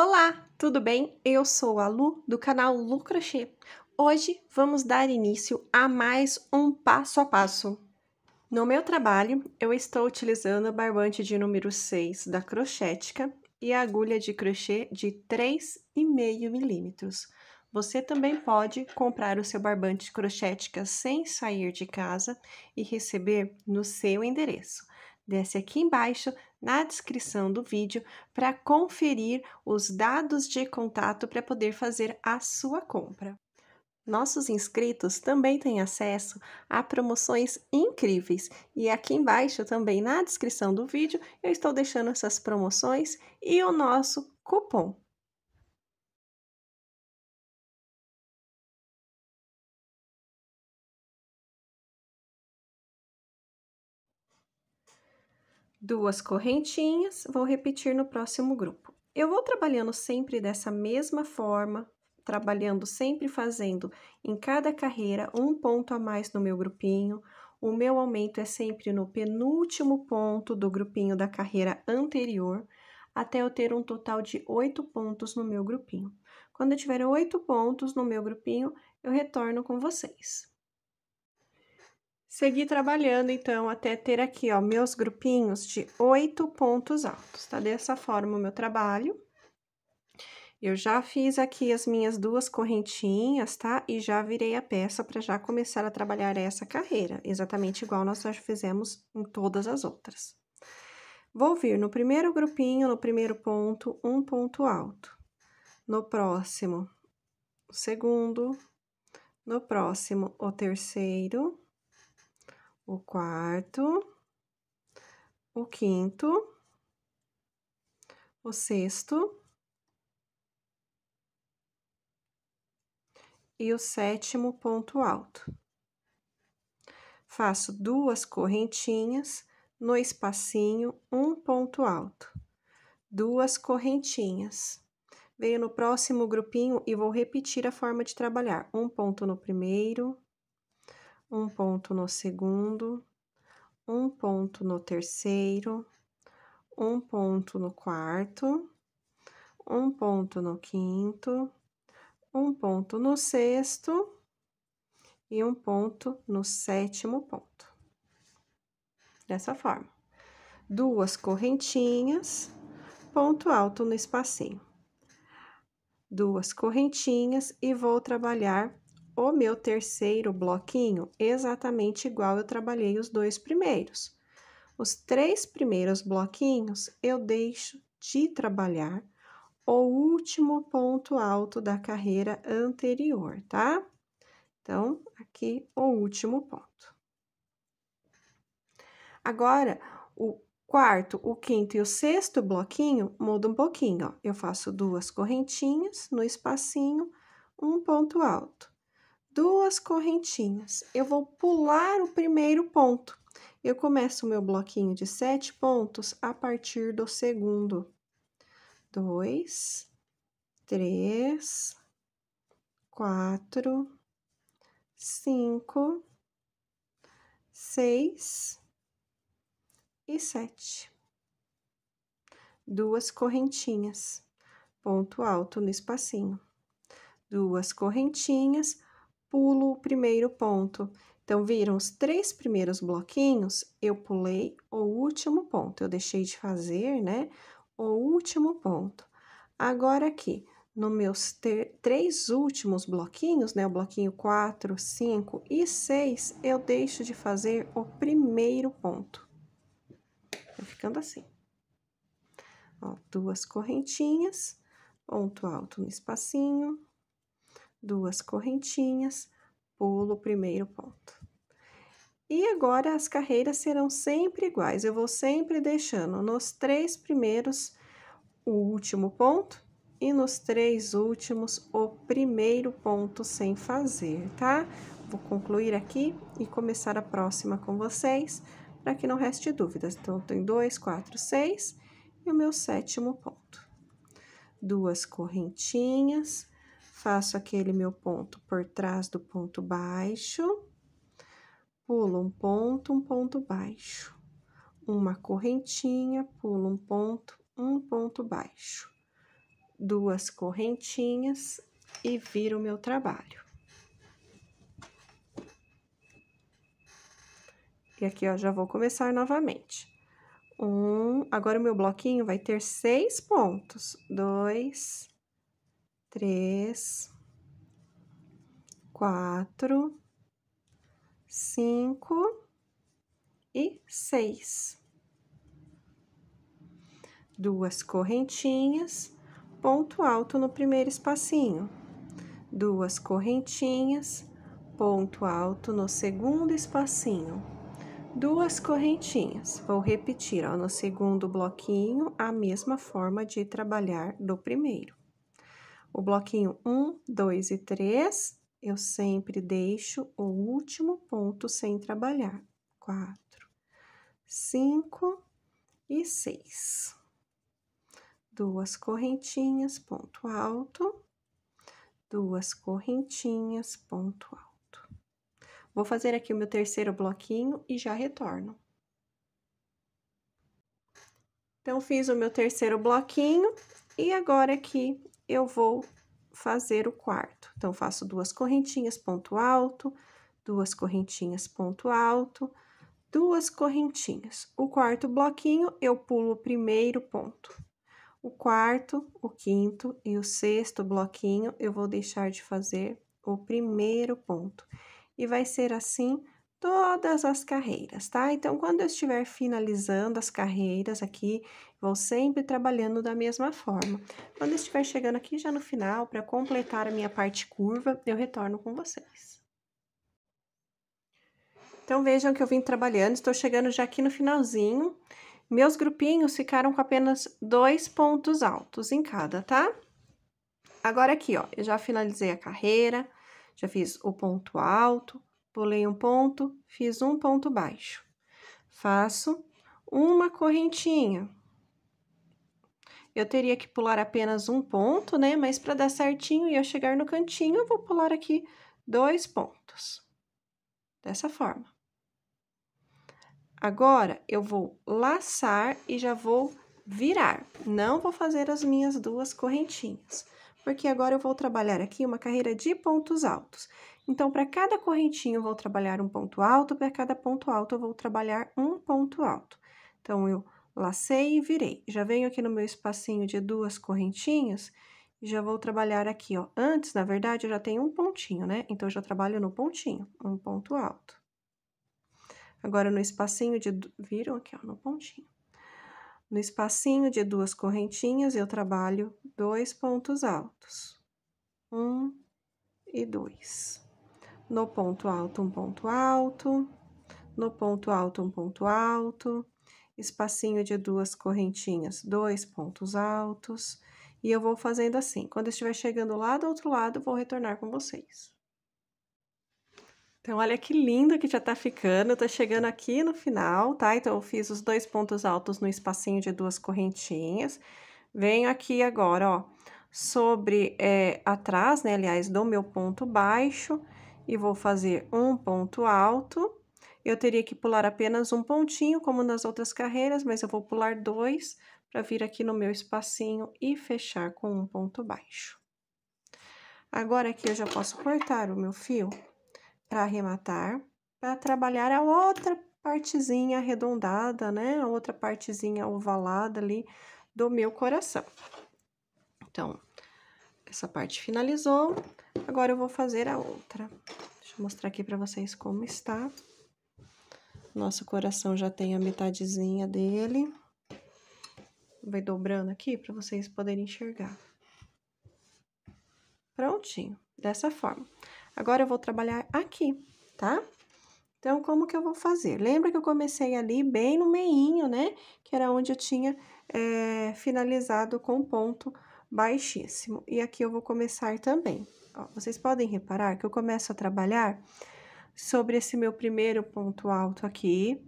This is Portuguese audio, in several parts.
Olá, tudo bem? Eu sou a Lu do canal Lu Crochê. Hoje vamos dar início a mais um passo a passo. No meu trabalho, eu estou utilizando o barbante de número 6 da Crochética e a agulha de crochê de 3,5 milímetros. Você também pode comprar o seu barbante Crochética sem sair de casa e receber no seu endereço. Desce aqui embaixo na descrição do vídeo para conferir os dados de contato para poder fazer a sua compra. Nossos inscritos também têm acesso a promoções incríveis e aqui embaixo também na descrição do vídeo eu estou deixando essas promoções e o nosso cupom. duas correntinhas, vou repetir no próximo grupo. Eu vou trabalhando sempre dessa mesma forma, trabalhando sempre fazendo em cada carreira um ponto a mais no meu grupinho. O meu aumento é sempre no penúltimo ponto do grupinho da carreira anterior, até eu ter um total de oito pontos no meu grupinho. Quando eu tiver oito pontos no meu grupinho, eu retorno com vocês. Segui trabalhando, então, até ter aqui, ó, meus grupinhos de oito pontos altos, tá? Dessa forma o meu trabalho. Eu já fiz aqui as minhas duas correntinhas, tá? E já virei a peça para já começar a trabalhar essa carreira, exatamente igual nós já fizemos em todas as outras. Vou vir no primeiro grupinho, no primeiro ponto, um ponto alto. No próximo, o segundo. No próximo, o terceiro o quarto, o quinto, o sexto e o sétimo ponto alto. Faço duas correntinhas no espacinho, um ponto alto, duas correntinhas. Venho no próximo grupinho e vou repetir a forma de trabalhar: um ponto no primeiro, um ponto no segundo, um ponto no terceiro, um ponto no quarto, um ponto no quinto, um ponto no sexto e um ponto no sétimo ponto. Dessa forma, duas correntinhas, ponto alto no espacinho. Duas correntinhas e vou trabalhar o meu terceiro bloquinho exatamente igual eu trabalhei os dois primeiros. Os três primeiros bloquinhos eu deixo de trabalhar o último ponto alto da carreira anterior, tá? Então, aqui o último ponto. Agora, o quarto, o quinto e o sexto bloquinho muda um pouquinho, ó. Eu faço duas correntinhas no espacinho, um ponto alto duas correntinhas. Eu vou pular o primeiro ponto. Eu começo o meu bloquinho de sete pontos a partir do segundo. Dois, três, quatro, cinco, seis e sete. Duas correntinhas, ponto alto no espacinho. Duas correntinhas, pulo o primeiro ponto. Então, viram os três primeiros bloquinhos? Eu pulei o último ponto. Eu deixei de fazer, né? O último ponto. Agora, aqui, nos meus três últimos bloquinhos, né? O bloquinho 4, 5 e 6, eu deixo de fazer o primeiro ponto. Tá ficando assim. Ó, duas correntinhas, ponto alto no espacinho, duas correntinhas, pulo o primeiro ponto. E agora, as carreiras serão sempre iguais. Eu vou sempre deixando nos três primeiros o último ponto e nos três últimos o primeiro ponto sem fazer, tá? Vou concluir aqui e começar a próxima com vocês, para que não reste dúvidas. Então, tem dois, quatro, seis e o meu sétimo ponto. Duas correntinhas, faço aquele meu ponto por trás do ponto baixo, pulo um ponto, um ponto baixo. Uma correntinha, pulo um ponto, um ponto baixo. Duas correntinhas e viro o meu trabalho. E aqui, ó, já vou começar novamente. Um, agora o meu bloquinho vai ter seis pontos. Dois, três, quatro, cinco e seis. Duas correntinhas, ponto alto no primeiro espacinho, duas correntinhas, ponto alto no segundo espacinho, duas correntinhas. Vou repetir, ó, no segundo bloquinho, a mesma forma de trabalhar do primeiro. O bloquinho 1, 2 e 3, eu sempre deixo o último ponto sem trabalhar. 4, 5 e 6. Duas correntinhas, ponto alto. Duas correntinhas, ponto alto. Vou fazer aqui o meu terceiro bloquinho e já retorno. Então, fiz o meu terceiro bloquinho e agora aqui eu vou fazer o quarto. Então, faço duas correntinhas, ponto alto, duas correntinhas, ponto alto, duas correntinhas. O quarto bloquinho, eu pulo o primeiro ponto. O quarto, o quinto e o sexto bloquinho, eu vou deixar de fazer o primeiro ponto. E vai ser assim todas as carreiras, tá? Então, quando eu estiver finalizando as carreiras aqui, vou sempre trabalhando da mesma forma. Quando eu estiver chegando aqui já no final, para completar a minha parte curva, eu retorno com vocês. Então, vejam que eu vim trabalhando, estou chegando já aqui no finalzinho. Meus grupinhos ficaram com apenas dois pontos altos em cada, tá? Agora aqui, ó, eu já finalizei a carreira, já fiz o ponto alto, pulei um ponto, fiz um ponto baixo. Faço uma correntinha. Eu teria que pular apenas um ponto, né? Mas para dar certinho e eu chegar no cantinho, eu vou pular aqui dois pontos. Dessa forma. Agora, eu vou laçar e já vou virar. Não vou fazer as minhas duas correntinhas, porque agora eu vou trabalhar aqui uma carreira de pontos altos. Então, para cada correntinha, eu vou trabalhar um ponto alto, para cada ponto alto, eu vou trabalhar um ponto alto. Então, eu lacei e virei. Já venho aqui no meu espacinho de duas correntinhas, e já vou trabalhar aqui, ó. Antes, na verdade, eu já tenho um pontinho, né? Então, eu já trabalho no pontinho, um ponto alto. Agora, no espacinho de... Viram aqui, ó, no pontinho. No espacinho de duas correntinhas, eu trabalho dois pontos altos. Um e dois no ponto alto, um ponto alto, no ponto alto, um ponto alto, espacinho de duas correntinhas, dois pontos altos, e eu vou fazendo assim. Quando estiver chegando lá do outro lado, vou retornar com vocês. Então, olha que lindo que já tá ficando, tá chegando aqui no final, tá? Então, eu fiz os dois pontos altos no espacinho de duas correntinhas. Venho aqui agora, ó, sobre, é, atrás, né, aliás, do meu ponto baixo, e vou fazer um ponto alto. Eu teria que pular apenas um pontinho, como nas outras carreiras, mas eu vou pular dois para vir aqui no meu espacinho e fechar com um ponto baixo. Agora aqui eu já posso cortar o meu fio para arrematar, para trabalhar a outra partezinha arredondada, né? A outra partezinha ovalada ali do meu coração. Então, essa parte finalizou. Agora eu vou fazer a outra. Deixa eu mostrar aqui pra vocês como está. Nosso coração já tem a metadezinha dele. Vai dobrando aqui pra vocês poderem enxergar. Prontinho, dessa forma. Agora eu vou trabalhar aqui, tá? Então, como que eu vou fazer? Lembra que eu comecei ali bem no meinho, né? Que era onde eu tinha é, finalizado com ponto baixíssimo. E aqui eu vou começar também. Ó, vocês podem reparar que eu começo a trabalhar sobre esse meu primeiro ponto alto aqui,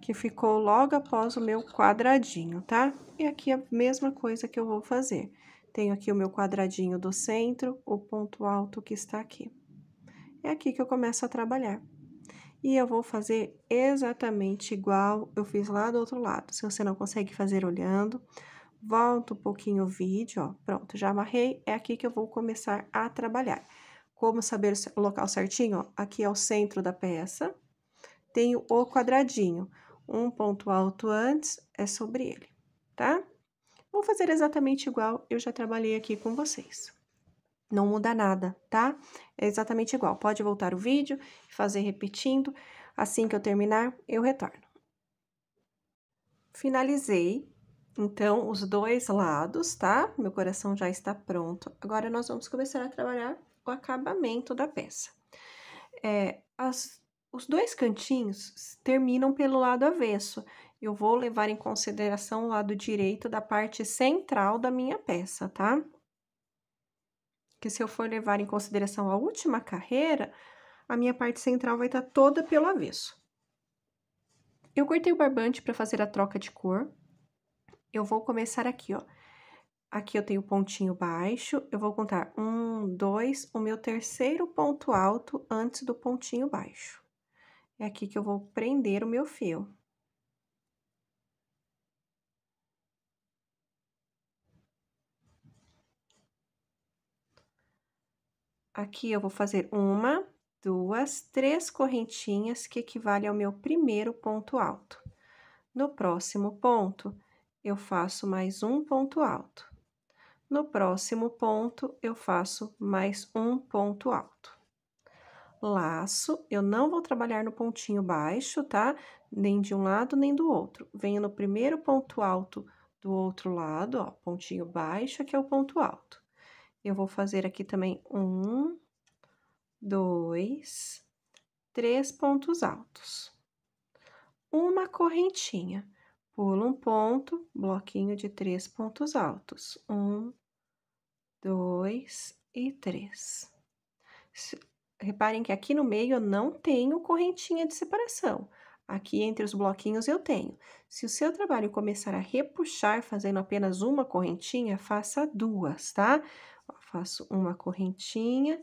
que ficou logo após o meu quadradinho, tá? E aqui a mesma coisa que eu vou fazer. Tenho aqui o meu quadradinho do centro, o ponto alto que está aqui. É aqui que eu começo a trabalhar. E eu vou fazer exatamente igual eu fiz lá do outro lado. Se você não consegue fazer olhando, volto um pouquinho o vídeo, ó, pronto, já amarrei, é aqui que eu vou começar a trabalhar. Como saber o local certinho? Ó, aqui é o centro da peça, tenho o quadradinho, um ponto alto antes é sobre ele, tá? Vou fazer exatamente igual eu já trabalhei aqui com vocês. Não muda nada, tá? É exatamente igual. Pode voltar o vídeo, fazer repetindo. Assim que eu terminar, eu retorno. Finalizei então, os dois lados, tá? Meu coração já está pronto. Agora, nós vamos começar a trabalhar o acabamento da peça. É, as, os dois cantinhos terminam pelo lado avesso. Eu vou levar em consideração o lado direito da parte central da minha peça, tá? Que se eu for levar em consideração a última carreira, a minha parte central vai estar tá toda pelo avesso. Eu cortei o barbante para fazer a troca de cor, eu vou começar aqui, ó. Aqui eu tenho pontinho baixo, eu vou contar um, dois, o meu terceiro ponto alto antes do pontinho baixo. É aqui que eu vou prender o meu fio. Aqui eu vou fazer uma, duas, três correntinhas que equivale ao meu primeiro ponto alto. No próximo ponto, eu faço mais um ponto alto. No próximo ponto, eu faço mais um ponto alto. Laço, eu não vou trabalhar no pontinho baixo, tá? Nem de um lado, nem do outro. Venho no primeiro ponto alto do outro lado, ó, pontinho baixo, aqui é o ponto alto. Eu vou fazer aqui também um, dois, três pontos altos. Uma correntinha Pulo um ponto, bloquinho de três pontos altos. Um, dois e três. Reparem que aqui no meio eu não tenho correntinha de separação. Aqui entre os bloquinhos eu tenho. Se o seu trabalho começar a repuxar fazendo apenas uma correntinha, faça duas, tá? Ó, faço uma correntinha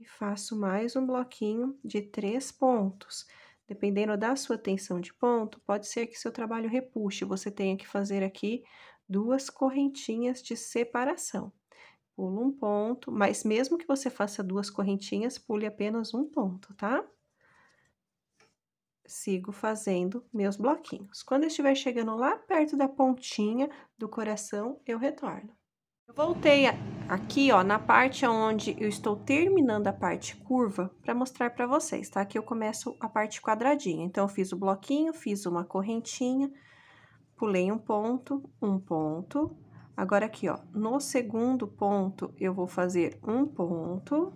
e faço mais um bloquinho de três pontos. Dependendo da sua tensão de ponto, pode ser que seu trabalho repuxe, você tenha que fazer aqui duas correntinhas de separação. Pula um ponto, mas mesmo que você faça duas correntinhas, pule apenas um ponto, tá? Sigo fazendo meus bloquinhos. Quando estiver chegando lá perto da pontinha do coração, eu retorno. voltei a aqui, ó, na parte onde eu estou terminando a parte curva, para mostrar para vocês, tá? Aqui eu começo a parte quadradinha. Então, eu fiz o bloquinho, fiz uma correntinha, pulei um ponto, um ponto. Agora, aqui, ó, no segundo ponto, eu vou fazer um ponto.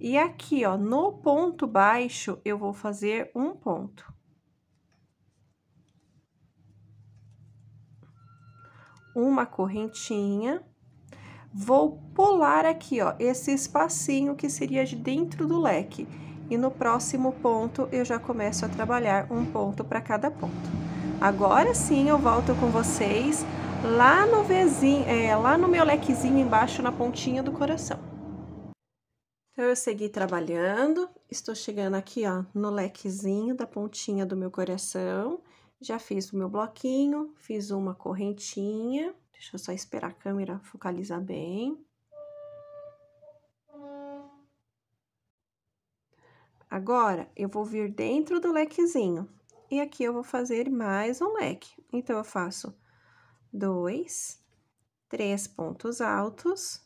E aqui, ó, no ponto baixo, eu vou fazer um ponto. uma correntinha, vou pular aqui, ó, esse espacinho que seria de dentro do leque. E no próximo ponto, eu já começo a trabalhar um ponto para cada ponto. Agora sim, eu volto com vocês lá no vizinho, é, lá no meu lequezinho embaixo, na pontinha do coração. Então, eu segui trabalhando, estou chegando aqui, ó, no lequezinho da pontinha do meu coração. Já fiz o meu bloquinho, fiz uma correntinha. Deixa eu só esperar a câmera focalizar bem. Agora, eu vou vir dentro do lequezinho. E aqui eu vou fazer mais um leque. Então, eu faço dois, três pontos altos,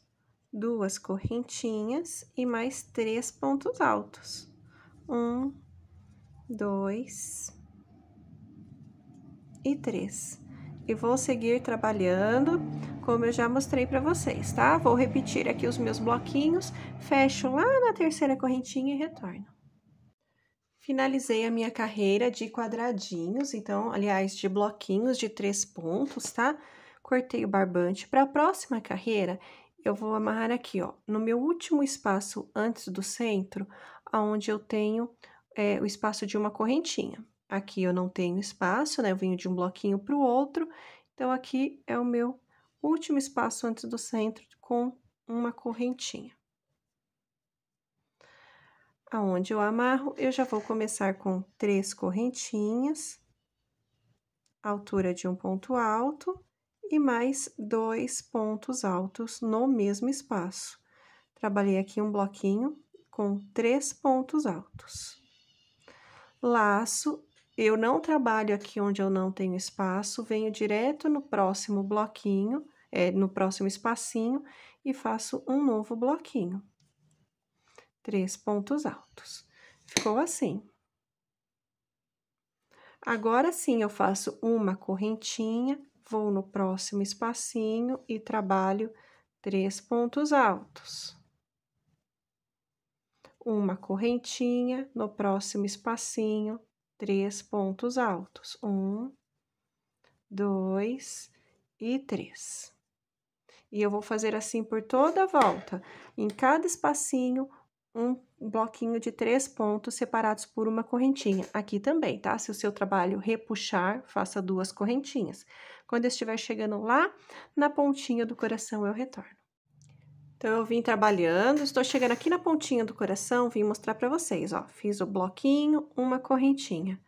duas correntinhas e mais três pontos altos. Um, dois, e três. E vou seguir trabalhando, como eu já mostrei para vocês, tá? Vou repetir aqui os meus bloquinhos, fecho lá na terceira correntinha e retorno. Finalizei a minha carreira de quadradinhos, então, aliás, de bloquinhos de três pontos, tá? Cortei o barbante. Para a próxima carreira, eu vou amarrar aqui, ó, no meu último espaço antes do centro, aonde eu tenho é, o espaço de uma correntinha. Aqui eu não tenho espaço, né? Eu venho de um bloquinho para o outro. Então, aqui é o meu último espaço antes do centro com uma correntinha. Aonde eu amarro, eu já vou começar com três correntinhas, altura de um ponto alto e mais dois pontos altos no mesmo espaço. Trabalhei aqui um bloquinho com três pontos altos. Laço eu não trabalho aqui onde eu não tenho espaço, venho direto no próximo bloquinho, é, no próximo espacinho, e faço um novo bloquinho. Três pontos altos. Ficou assim. Agora sim, eu faço uma correntinha, vou no próximo espacinho e trabalho três pontos altos. Uma correntinha, no próximo espacinho, três pontos altos: um, dois e três. E eu vou fazer assim por toda a volta. Em cada espacinho, um bloquinho de três pontos separados por uma correntinha. Aqui também, tá? Se o seu trabalho repuxar, faça duas correntinhas. Quando eu estiver chegando lá na pontinha do coração, eu retorno. Então, eu vim trabalhando, estou chegando aqui na pontinha do coração, vim mostrar para vocês, ó. Fiz o bloquinho, uma correntinha.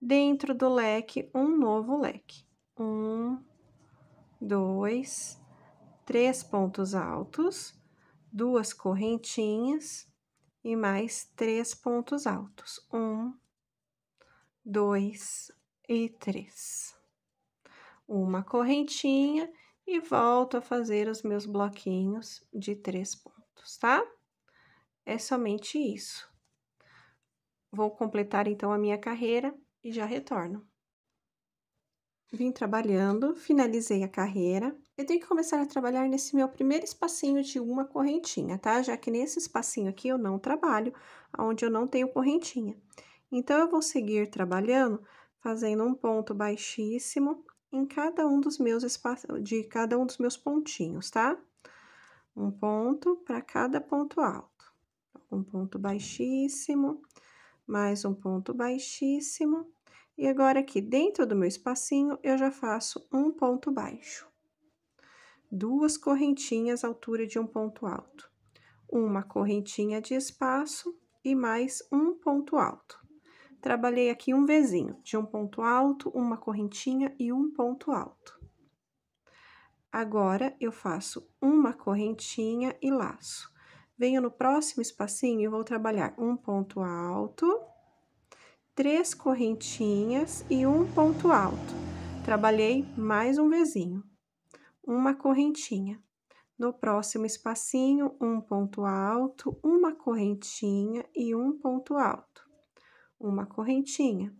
Dentro do leque, um novo leque. Um, dois, três pontos altos, duas correntinhas e mais três pontos altos. Um, dois e três. Uma correntinha e volto a fazer os meus bloquinhos de três pontos, tá? É somente isso. Vou completar, então, a minha carreira e já retorno. Vim trabalhando, finalizei a carreira. Eu tenho que começar a trabalhar nesse meu primeiro espacinho de uma correntinha, tá? Já que nesse espacinho aqui eu não trabalho, onde eu não tenho correntinha. Então, eu vou seguir trabalhando, fazendo um ponto baixíssimo em cada um dos meus espaços, de cada um dos meus pontinhos, tá? Um ponto para cada ponto alto. Um ponto baixíssimo, mais um ponto baixíssimo. E agora, aqui dentro do meu espacinho, eu já faço um ponto baixo. Duas correntinhas à altura de um ponto alto. Uma correntinha de espaço e mais um ponto alto trabalhei aqui um vizinho, de um ponto alto, uma correntinha e um ponto alto. Agora, eu faço uma correntinha e laço. Venho no próximo espacinho e vou trabalhar um ponto alto, três correntinhas e um ponto alto. Trabalhei mais um vizinho, uma correntinha. No próximo espacinho, um ponto alto, uma correntinha e um ponto alto uma correntinha.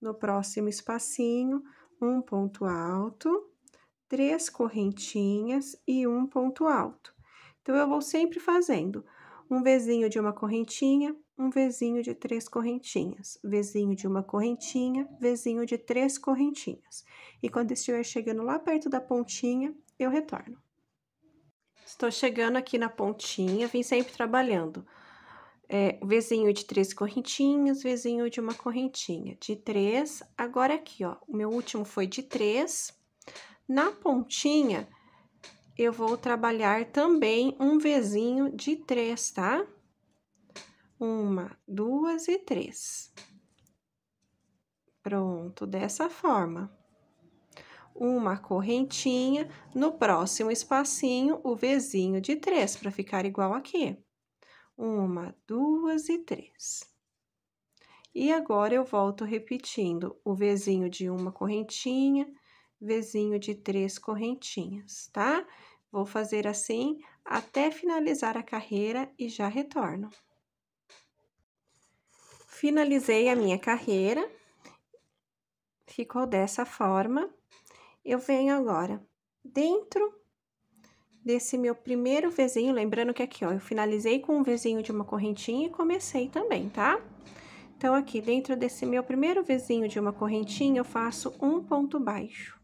No próximo espacinho, um ponto alto, três correntinhas e um ponto alto. Então, eu vou sempre fazendo um vezinho de uma correntinha, um vezinho de três correntinhas, vezinho de uma correntinha, vezinho de três correntinhas. E quando estiver chegando lá perto da pontinha, eu retorno. Estou chegando aqui na pontinha, vim sempre trabalhando é, vizinho de três correntinhas, vizinho de uma correntinha, de três. Agora aqui, ó, o meu último foi de três. Na pontinha, eu vou trabalhar também um vizinho de três, tá? Uma, duas e três. Pronto, dessa forma. Uma correntinha, no próximo espacinho, o vizinho de três, para ficar igual aqui. Uma, duas e três. E agora, eu volto repetindo o vizinho de uma correntinha, vizinho de três correntinhas, tá? Vou fazer assim até finalizar a carreira e já retorno. Finalizei a minha carreira, ficou dessa forma. Eu venho agora dentro desse meu primeiro vezinho, lembrando que aqui, ó, eu finalizei com um vezinho de uma correntinha e comecei também, tá? Então, aqui dentro desse meu primeiro vezinho de uma correntinha, eu faço um ponto baixo.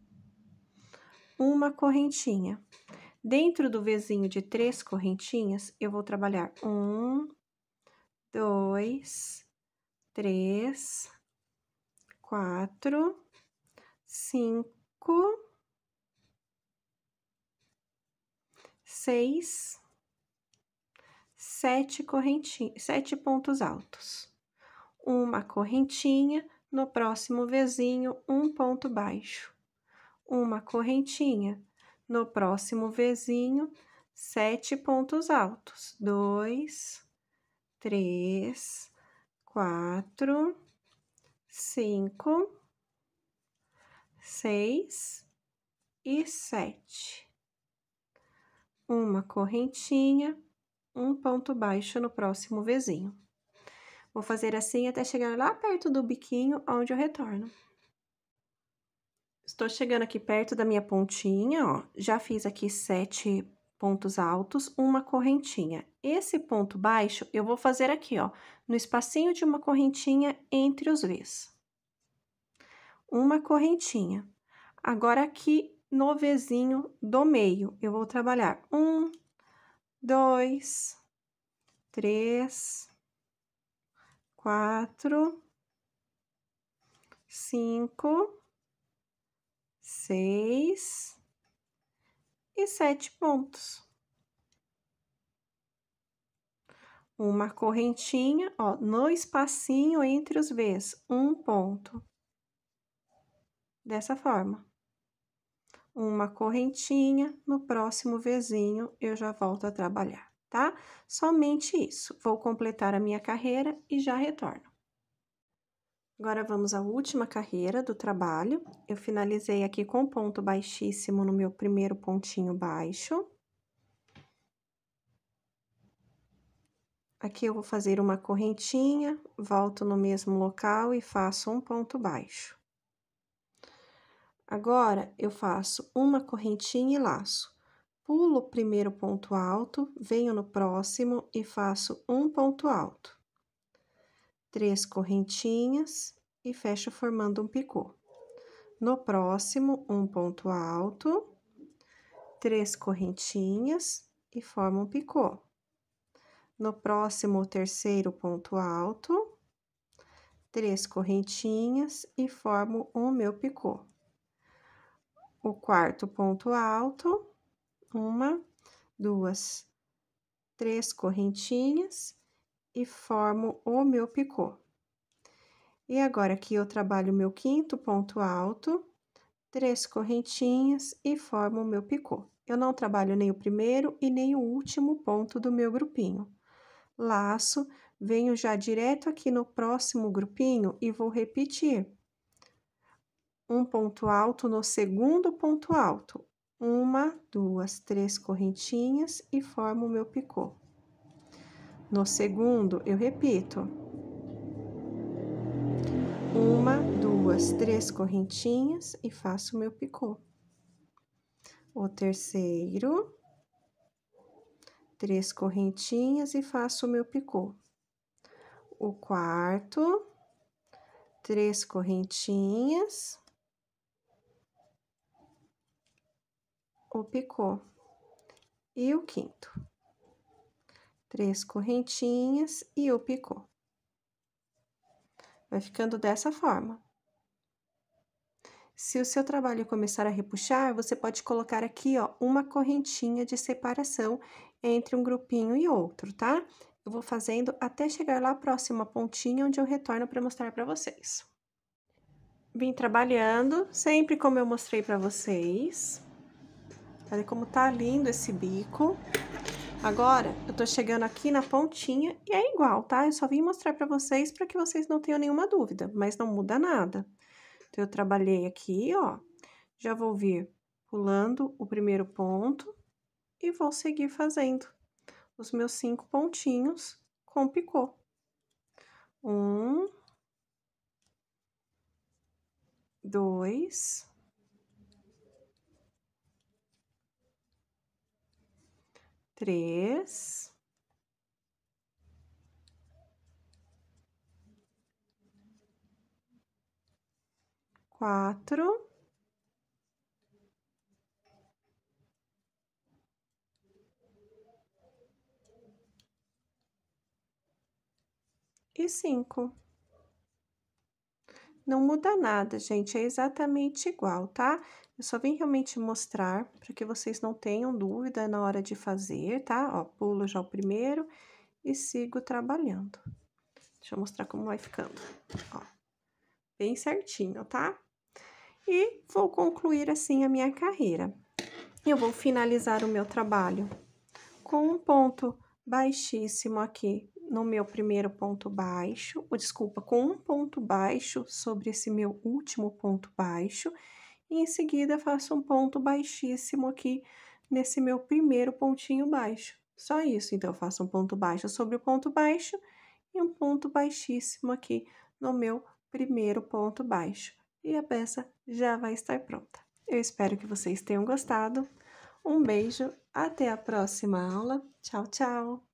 Uma correntinha. Dentro do vezinho de três correntinhas, eu vou trabalhar um, dois, três, quatro, cinco seis, sete correntinhas, sete pontos altos. Uma correntinha, no próximo vizinho, um ponto baixo. Uma correntinha, no próximo vizinho, sete pontos altos. Dois, três, quatro, cinco, seis e sete uma correntinha, um ponto baixo no próximo vizinho. Vou fazer assim até chegar lá perto do biquinho, onde eu retorno. Estou chegando aqui perto da minha pontinha, ó. Já fiz aqui sete pontos altos, uma correntinha. Esse ponto baixo eu vou fazer aqui, ó, no espacinho de uma correntinha entre os Vs. Uma correntinha. Agora, aqui no vizinho do meio. Eu vou trabalhar um, dois, três, quatro, cinco, seis e sete pontos. Uma correntinha, ó, no espacinho entre os Vs, um ponto. Dessa forma uma correntinha, no próximo vizinho eu já volto a trabalhar, tá? Somente isso. Vou completar a minha carreira e já retorno. Agora vamos à última carreira do trabalho. Eu finalizei aqui com ponto baixíssimo no meu primeiro pontinho baixo. Aqui eu vou fazer uma correntinha, volto no mesmo local e faço um ponto baixo. Agora, eu faço uma correntinha e laço. Pulo o primeiro ponto alto, venho no próximo e faço um ponto alto. Três correntinhas e fecho formando um picô. No próximo, um ponto alto, três correntinhas e formo um picô. No próximo, o terceiro ponto alto, três correntinhas e formo o meu picô o quarto ponto alto, uma, duas, três correntinhas e formo o meu picô. E agora aqui eu trabalho o meu quinto ponto alto, três correntinhas e formo o meu picô. Eu não trabalho nem o primeiro e nem o último ponto do meu grupinho. Laço, venho já direto aqui no próximo grupinho e vou repetir um ponto alto no segundo ponto alto, uma, duas, três correntinhas e formo o meu picô. No segundo, eu repito. Uma, duas, três correntinhas e faço o meu picô. O terceiro, três correntinhas e faço o meu picô. O quarto, três correntinhas o picô. E o quinto. Três correntinhas e o picô. Vai ficando dessa forma. Se o seu trabalho começar a repuxar, você pode colocar aqui, ó, uma correntinha de separação entre um grupinho e outro, tá? Eu vou fazendo até chegar lá próximo à pontinha, onde eu retorno para mostrar para vocês. Vim trabalhando, sempre como eu mostrei para vocês. Olha como tá lindo esse bico. Agora, eu tô chegando aqui na pontinha e é igual, tá? Eu só vim mostrar pra vocês pra que vocês não tenham nenhuma dúvida, mas não muda nada. Então, eu trabalhei aqui, ó, já vou vir pulando o primeiro ponto e vou seguir fazendo os meus cinco pontinhos com picô. Um, dois, três, quatro, e cinco não muda nada, gente, é exatamente igual, tá? Eu só vim realmente mostrar para que vocês não tenham dúvida na hora de fazer, tá? Ó, pulo já o primeiro e sigo trabalhando. Deixa eu mostrar como vai ficando, ó. Bem certinho, tá? E vou concluir assim a minha carreira. Eu vou finalizar o meu trabalho com um ponto baixíssimo aqui no meu primeiro ponto baixo, ou desculpa, com um ponto baixo sobre esse meu último ponto baixo, e em seguida faço um ponto baixíssimo aqui nesse meu primeiro pontinho baixo. Só isso, então, faço um ponto baixo sobre o ponto baixo e um ponto baixíssimo aqui no meu primeiro ponto baixo. E a peça já vai estar pronta. Eu espero que vocês tenham gostado. Um beijo, até a próxima aula. Tchau, tchau!